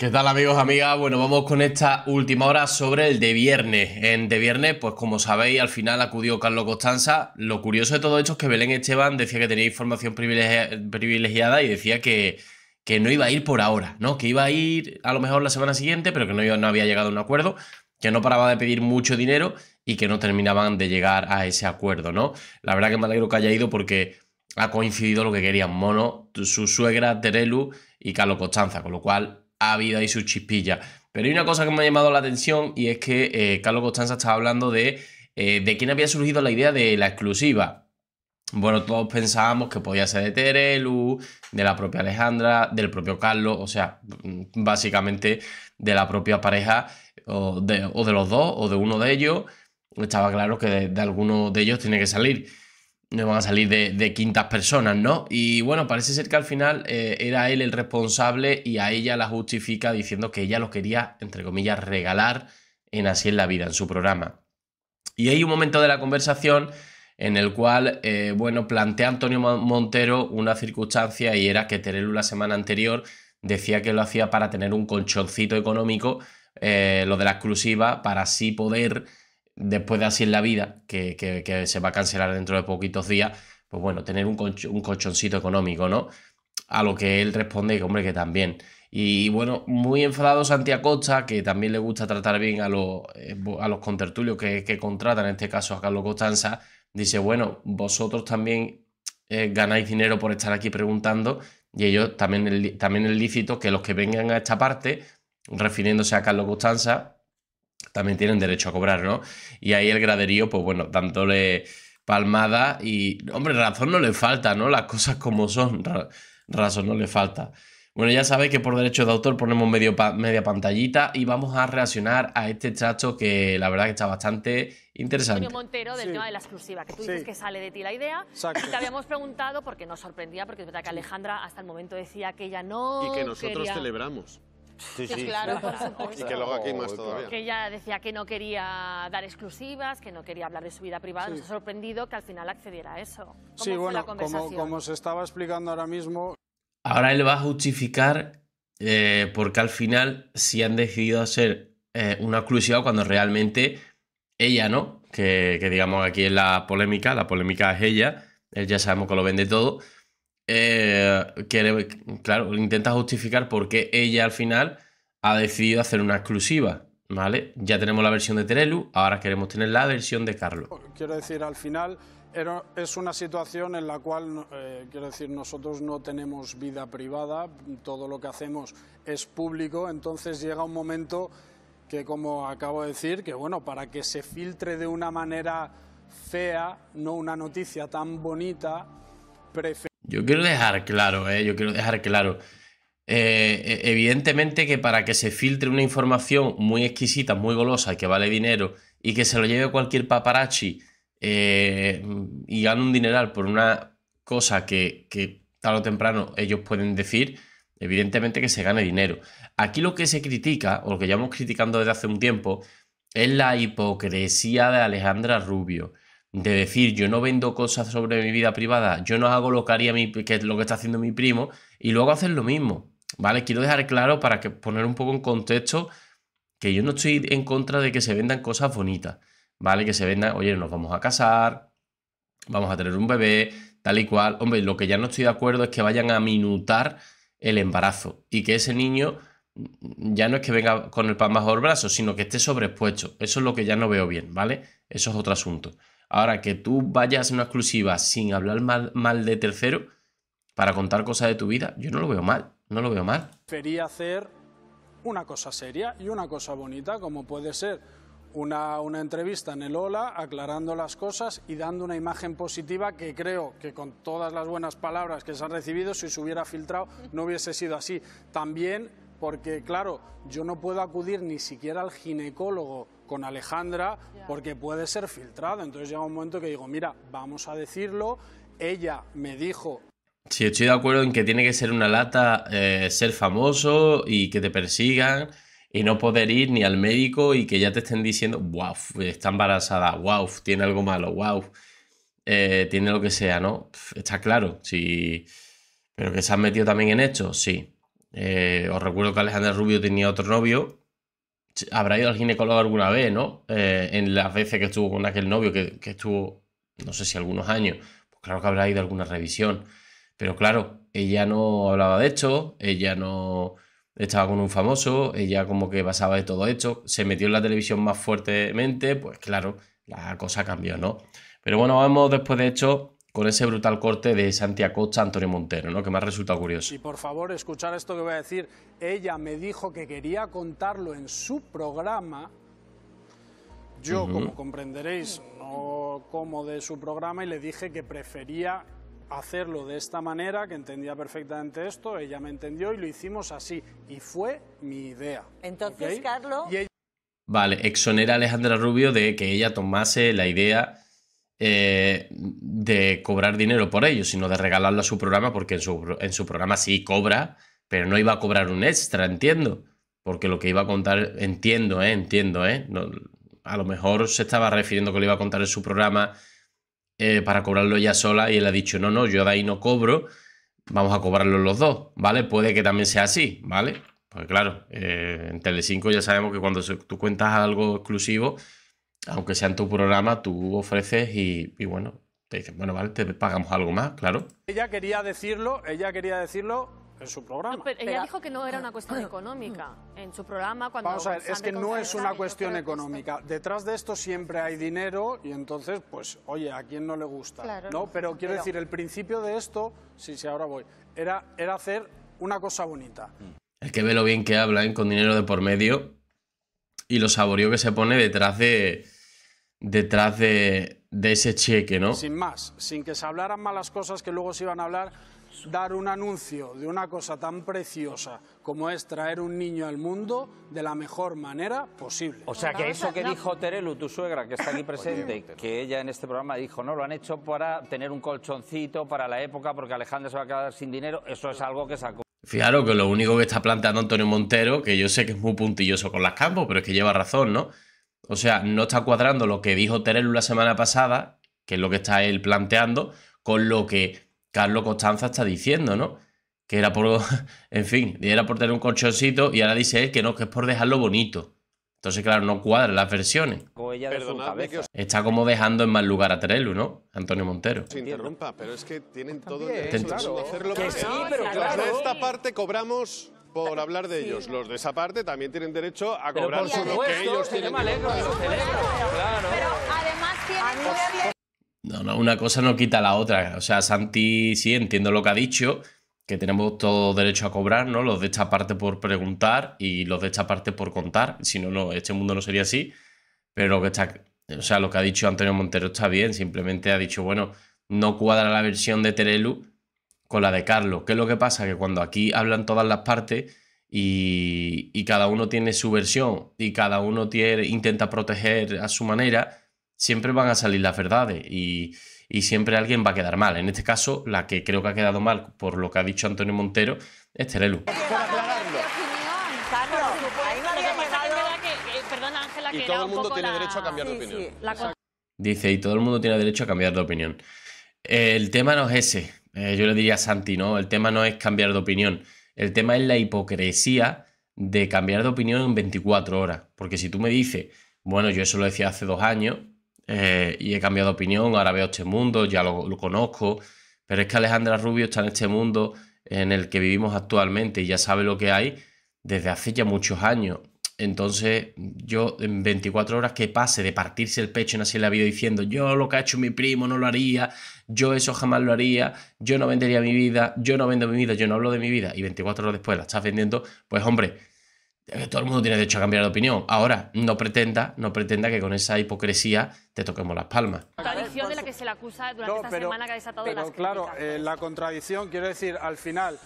¿Qué tal amigos, amigas? Bueno, vamos con esta última hora sobre el de viernes. En de viernes, pues como sabéis, al final acudió Carlos Costanza. Lo curioso de todo esto es que Belén Esteban decía que tenía información privilegiada y decía que, que, no iba a ir por ahora, ¿no? Que iba a ir a lo mejor la semana siguiente, pero que no, no había llegado a un acuerdo, que no paraba de pedir mucho dinero y que no terminaban de llegar a ese acuerdo, ¿no? La verdad que me alegro que haya ido porque ha coincidido lo que querían Mono, su suegra Terelu y Carlos Costanza, con lo cual ha y su chispilla. Pero hay una cosa que me ha llamado la atención y es que eh, Carlos Costanza estaba hablando de, eh, de quién había surgido la idea de la exclusiva. Bueno, todos pensábamos que podía ser de Terelu, de la propia Alejandra, del propio Carlos, o sea, mm, básicamente de la propia pareja o de, los dos o de uno de ellos. Estaba claro que de alguno de ellos tiene que salir no van a salir de, quintas personas, ¿no? Y bueno, parece ser que al final eh, era él el responsable y a ella la justifica diciendo que ella lo quería, entre comillas, regalar en Así es la vida, en su programa. Y hay un momento de la conversación en el cual, eh, bueno, plantea Antonio Montero una circunstancia y era que Terelu la semana anterior decía que lo hacía para tener un colchoncito económico, eh, lo de la exclusiva, para así poder después de así en la vida, que, se va a cancelar dentro de poquitos días, pues bueno, tener un, colchoncito económico, ¿no? A lo que él responde que, hombre, que también. Y bueno, muy enfadado Santiago Costa, que también le gusta tratar bien a los, eh, los contertulios que, contratan, en este caso a Carlos Costanza, dice, bueno, vosotros también eh, ganáis dinero por estar aquí preguntando y ellos también, el, también es lícito que los que vengan a esta parte, refiriéndose a Carlos Costanza, también tienen derecho a cobrar, ¿no? Y ahí el graderío, pues bueno, dándole palmada y, hombre, razón no le falta, ¿no? Las cosas como son, razón no le falta. Bueno, ya sabéis que por derecho de autor ponemos medio media pantallita y vamos a reaccionar a este chacho que la verdad que está bastante interesante. Antonio Montero, del tema de la exclusiva, que tú dices que sale de ti la idea. Exacto. Y te habíamos preguntado, porque nos sorprendía, porque es verdad que Alejandra hasta el momento decía que ella no. Y que nosotros celebramos. Sí, Claro, Y que luego aquí más todavía. Que ella decía que no quería dar exclusivas, que no quería hablar de su vida privada. ha sorprendido que al final accediera a eso. sí, bueno, como, se estaba explicando ahora mismo. Ahora él va a justificar eh, porque al final si han decidido hacer eh, una exclusiva cuando realmente ella no, que, que digamos aquí es la polémica, la polémica es ella, él ya sabemos que lo vende todo eh, claro, intenta justificar por qué ella al final ha decidido hacer una exclusiva. ¿Vale? Ya tenemos la versión de Terelu, ahora queremos tener la versión de Carlos. Quiero decir, al final es una situación en la cual, eh, quiero decir, nosotros no tenemos vida privada, todo lo que hacemos es público, entonces llega un momento que, como acabo de decir, que bueno, para que se filtre de una manera fea, no una noticia tan bonita, yo quiero dejar claro, eh, yo quiero dejar claro. Eh, e, evidentemente que para que se filtre una información muy exquisita, muy golosa, que vale dinero y que se lo lleve cualquier paparazzi eh, y gane un dineral por una cosa que, que tarde o temprano ellos pueden decir, evidentemente que se gane dinero. Aquí lo que se critica, o lo que llevamos criticando desde hace un tiempo, es la hipocresía de Alejandra Rubio de decir yo no vendo cosas sobre mi vida privada, yo no hago lo que mi, que lo que está haciendo mi primo, y luego hacer lo mismo. ¿Vale? Quiero dejar claro para que poner un poco en contexto que yo no estoy en contra de que se vendan cosas bonitas, ¿vale? Que se vendan, oye, nos vamos a casar, vamos a tener un bebé, tal y cual. Hombre, lo que ya no estoy de acuerdo es que vayan a minutar el embarazo y que ese niño ya no es que venga con el pan bajo el brazo, sino que esté sobreexpuesto. Eso es lo que ya no veo bien, ¿vale? Eso es otro asunto. Ahora, que tú vayas a una exclusiva sin hablar mal, de tercero para contar cosas de tu vida, yo no lo veo mal, no lo veo mal. Prefería hacer una cosa seria y una cosa bonita, como puede ser una, entrevista en el Ola aclarando las cosas y dando una imagen positiva que creo que con todas las buenas palabras que se han recibido, si se hubiera filtrado, no hubiese sido así. También porque claro, yo no puedo acudir ni siquiera al ginecólogo con Alejandra porque puede ser filtrado. Entonces llega un momento que digo, mira, vamos a decirlo, ella me dijo... Sí, estoy de acuerdo en que tiene que ser una lata eh, ser famoso y que te persigan y no poder ir ni al médico y que ya te estén diciendo, wow, está embarazada, wow, tiene algo malo, wow, eh, tiene lo que sea, ¿no? Está claro, Pero que se han metido también en esto, sí. Eh, os recuerdo que Alejandra Rubio tenía otro novio. Habrá ido al ginecólogo alguna vez, ¿no? Eh, en las veces que estuvo con aquel novio, que, estuvo, no sé si algunos años, pues claro que habrá ido a alguna revisión. Pero claro, ella no hablaba de esto, ella no estaba con un famoso, ella como que pasaba de todo esto, se metió en la televisión más fuertemente, pues claro, la cosa cambió, ¿no? Pero bueno, vamos después de esto con ese brutal corte de Santiago Costa Antonio Montero, ¿no? que me resulta curioso. Y por favor, escuchar esto que voy a decir. Ella me dijo que quería contarlo en su programa. Yo, como comprenderéis, no como de su programa y le dije que prefería hacerlo de esta manera, que entendía perfectamente esto, ella me entendió y lo hicimos así. Y fue mi idea. Entonces, Carlos... Vale, exonera a Alejandra Rubio de que ella tomase la idea eh, de cobrar dinero por ello, sino de regalarlo a su programa, porque en su, programa sí cobra, pero no iba a cobrar un extra, entiendo. Porque lo que iba a contar, entiendo, eh, entiendo, eh, a lo mejor se estaba refiriendo que lo iba a contar en su programa eh, para cobrarlo ya sola y él ha dicho, no, no, yo de ahí no cobro, vamos a cobrarlo los dos, ¿vale? Puede que también sea así, ¿vale? Pues claro, en Telecinco ya sabemos que cuando tú cuentas algo exclusivo, aunque sea en tu programa, tú ofreces y, bueno, te dicen, bueno, vale, te pagamos algo más, claro. Ella quería decirlo, ella quería decirlo en su programa. ella dijo que no era una cuestión económica en su programa cuando Vamos a ver, es que no es una cuestión económica. Detrás de esto siempre hay dinero y entonces pues oye, a quién no le gusta, claro, ¿no? Pero quiero decir, el principio de esto, sí, sí, ahora voy, era era hacer una cosa bonita. Mm. El que ve lo bien que hablan ¿eh? con dinero de por medio y lo saborío que se pone detrás de. detrás de, ese cheque, ¿no? Sin más, sin que se hablaran malas cosas que luego se iban a hablar, dar un anuncio de una cosa tan preciosa como es traer un niño al mundo de la mejor manera posible. O sea, que eso que dijo Terelu, tu suegra, que está aquí presente, que ella en este programa dijo, no, lo han hecho para tener un colchoncito para la época porque Alejandra se va a quedar sin dinero, eso es algo que sacó. Fijaros que lo único que está planteando Antonio Montero, que yo sé que es muy puntilloso con las campos, pero es que lleva razón, ¿no? O sea, no está cuadrando lo que dijo Terelu la semana pasada, que es lo que está él planteando, con lo que Carlos Costanza está diciendo, ¿no? Que era por, en fin, era por tener un colchoncito y ahora dice él que no, que es por dejarlo bonito. Entonces, claro, no cuadran las versiones. Está como dejando en mal lugar a Terelu, ¿no? Antonio Montero. Se interrumpa, pero es que tienen todo el derecho de sí, pero De esta parte cobramos por hablar de ellos. Los de esa parte también tienen derecho a cobrar por su lo que ellos tienen. Pero además tienen... No, no, una cosa no quita la otra. O sea, Santi sí entiendo lo que ha dicho, que tenemos todo derecho a cobrar, ¿no? Los de esta parte por preguntar y los de esta parte por contar. Si no, no, este mundo no sería así. Pero lo que está, o sea, lo que ha dicho Antonio Montero está bien. Simplemente ha dicho, bueno, no cuadra la versión de Terelu con la de Carlos. ¿Qué es lo que pasa? Que cuando aquí hablan todas las partes y, y cada uno tiene su versión y cada uno intenta proteger a su manera, siempre van a salir las verdades. Y y siempre alguien va a quedar mal. En este caso, la que creo que ha quedado mal por lo que ha dicho Antonio Montero es Terelu. Y todo el mundo tiene derecho a cambiar de opinión. Dice, y todo el mundo tiene derecho a cambiar de opinión. El tema no es ese, eh, yo le diría a Santi, ¿no? El tema no es cambiar de opinión, el tema es la hipocresía de cambiar de opinión en 24 horas. Porque si tú me dices, bueno, yo eso lo decía hace dos años, eh, y he cambiado de opinión, ahora veo este mundo, ya lo, conozco, pero es que Alejandra Rubio está en este mundo en el que vivimos actualmente y ya sabe lo que hay desde hace ya muchos años. Entonces yo en 24 horas que pase de partirse el pecho en así la vida diciendo yo lo que ha hecho mi primo no lo haría, yo eso jamás lo haría, yo no vendería mi vida, yo no vendo mi vida, yo no hablo de mi vida y 24 horas después la estás vendiendo, pues hombre, todo el mundo tiene derecho a cambiar de opinión. Ahora, no pretenda, no pretenda que con esa hipocresía te toquemos las palmas. La Contradicción de la que se le acusa durante esta semana que ha desatado pero, Claro, eh, la contradicción, quiero decir, al final,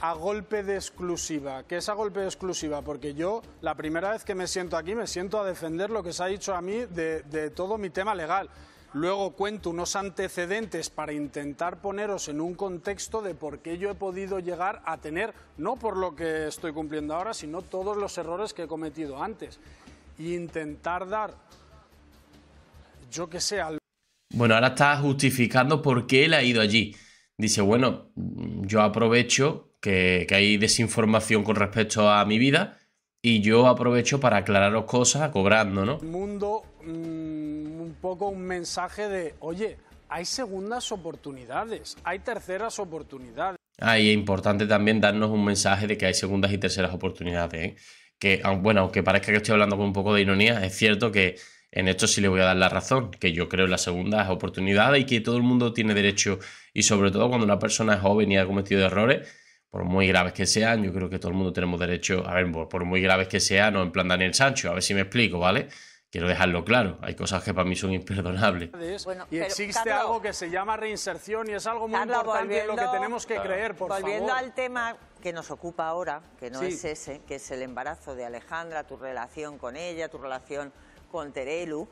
a golpe de exclusiva. ¿Qué es a golpe de exclusiva? Porque yo, la primera vez que me siento aquí, me siento a defender lo que se ha dicho a mí de, de todo mi tema legal. Luego cuento unos antecedentes para intentar poneros en un contexto de por qué yo he podido llegar a tener, no por lo que estoy cumpliendo ahora, sino todos los errores que he cometido antes. Y intentar dar, yo que sé, al... Bueno, ahora está justificando por qué él ha ido allí. Dice, bueno, yo aprovecho que, hay desinformación con respecto a mi vida y yo aprovecho para aclararos cosas cobrando, ¿no? mundo mm, poco un mensaje de, oye, hay segundas oportunidades, hay terceras oportunidades. Ah, y es importante también darnos un mensaje de que hay segundas y terceras oportunidades. ¿eh? Que, bueno, aunque parezca que estoy hablando con un poco de ironía, es cierto que en esto sí le voy a dar la razón, que yo creo en las segundas oportunidades y que todo el mundo tiene derecho, y sobre todo cuando una persona es joven y ha cometido errores, por muy graves que sean, yo creo que todo el mundo tenemos derecho, a ver, por muy graves que sean, no en plan Daniel Sancho, a ver si me explico, ¿vale? Quiero dejarlo claro, hay cosas que para mí son imperdonables. y existe algo que se llama reinserción y es algo muy importante lo que tenemos que creer, por Volviendo al tema que nos ocupa ahora, que no es ese, que es el embarazo de Alejandra, tu relación con ella, tu relación con Terelu.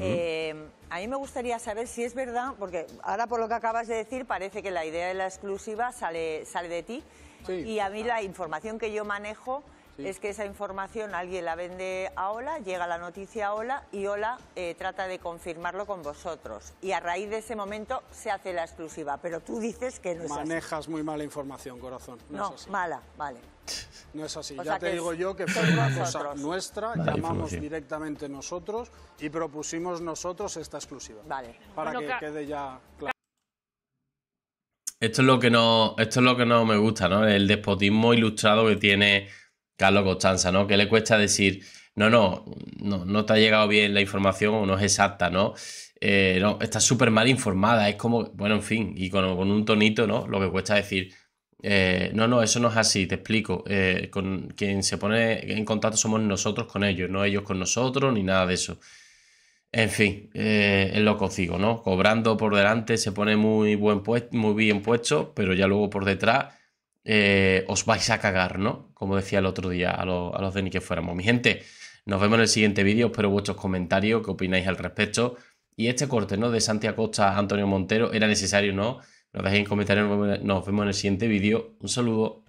Eh, a mí me gustaría saber si es verdad, porque ahora por lo que acabas de decir parece que la idea de la exclusiva sale, sale de ti y a mí la información que yo manejo es que esa información alguien la vende a Ola, llega la noticia a Ola y Ola eh, trata de confirmarlo con vosotros. Y a raíz de ese momento se hace la exclusiva, pero tú dices que no Manejas es Manejas muy mala información, corazón. No, es así. mala, vale. No es así. ya te digo yo que fue una cosa nuestra, llamamos directamente nosotros y propusimos nosotros esta exclusiva. Vale. Para que quede ya claro. Esto es lo que no, esto es lo que no me gusta, ¿no? El despotismo ilustrado que tiene Carlos Costanza, ¿no? Que le cuesta decir, no, no, no, no te ha llegado bien la información o no es exacta, ¿no? Eh, no, está súper mal informada, es como, bueno, en fin, y con, un tonito, ¿no? Lo que cuesta decir, eh, no, no, eso no es así, te explico. Eh, con quien se pone en contacto somos nosotros con ellos, no ellos con nosotros, ni nada de eso. En fin, es lo digo, ¿no? Cobrando por delante se pone muy, buen muy bien puesto, pero ya luego por detrás eh, os vais a cagar, ¿no? Como decía el otro día a, los de Ni que fuéramos. Mi gente, nos vemos en el siguiente vídeo. Espero vuestros comentarios, qué opináis al respecto. Y este corte, ¿no? De Santiago Costa a Antonio Montero, ¿era necesario, no? Nos dejéis en comentarios. Nos vemos en el siguiente vídeo. Un saludo.